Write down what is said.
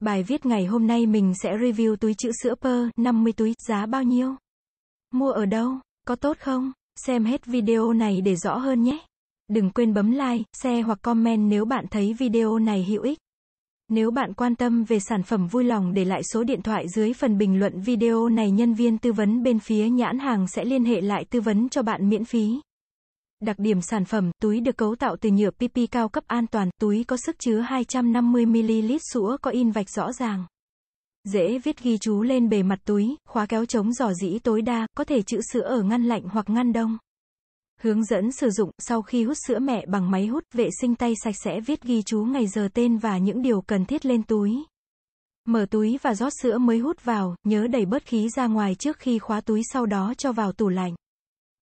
Bài viết ngày hôm nay mình sẽ review túi chữ sữa Per 50 túi, giá bao nhiêu? Mua ở đâu? Có tốt không? Xem hết video này để rõ hơn nhé. Đừng quên bấm like, share hoặc comment nếu bạn thấy video này hữu ích. Nếu bạn quan tâm về sản phẩm vui lòng để lại số điện thoại dưới phần bình luận video này nhân viên tư vấn bên phía nhãn hàng sẽ liên hệ lại tư vấn cho bạn miễn phí. Đặc điểm sản phẩm, túi được cấu tạo từ nhựa PP cao cấp an toàn, túi có sức chứa 250ml sữa có in vạch rõ ràng. Dễ viết ghi chú lên bề mặt túi, khóa kéo chống giò dĩ tối đa, có thể trữ sữa ở ngăn lạnh hoặc ngăn đông. Hướng dẫn sử dụng, sau khi hút sữa mẹ bằng máy hút, vệ sinh tay sạch sẽ viết ghi chú ngày giờ tên và những điều cần thiết lên túi. Mở túi và rót sữa mới hút vào, nhớ đẩy bớt khí ra ngoài trước khi khóa túi sau đó cho vào tủ lạnh.